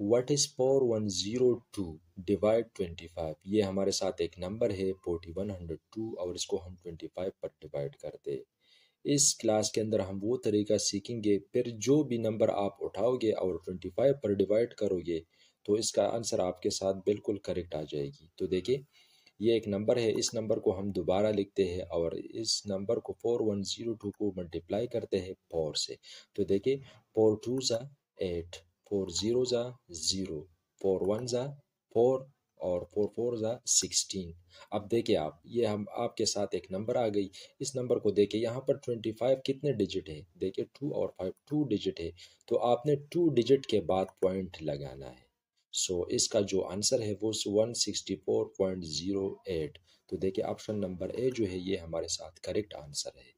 what is four one zero two divide twenty five ये हमारे साथ एक नंबर है फोर्टी वन हंड्रेड टू और इसको हम ट्वेंटी फाइव पर डिवाइड करते इस क्लास के अंदर हम वो तरीका सीखेंगे फिर जो भी नंबर आप उठाओगे और ट्वेंटी फाइव पर डिवाइड करोगे तो इसका आंसर आपके साथ बिल्कुल करेक्ट आ जाएगी तो देखिए ये एक नंबर है इस नंबर को हम दोबारा लिखते हैं और इस नंबर को फोर वन ज़ीरो टू को मल्टीप्लाई करते हैं फोर से तो देखिए four twos are eight four zero are zero four ones are four और फोर फोर ज़ा सिक्सटीन अब देखिए आप ये हम आपके साथ एक नंबर आ गई इस नंबर को देखिए यहाँ पर ट्वेंटी फाइव कितने डिजिट है देखिए टू और फाइव टू डिजिट है तो आपने टू डिजिट के बाद पॉइंट लगाना है सो so, इसका जो आंसर है वो one sixty four point zero eight तो देखिए ऑप्शन नंबर ए जो है ये हमारे साथ करेक्ट आंसर है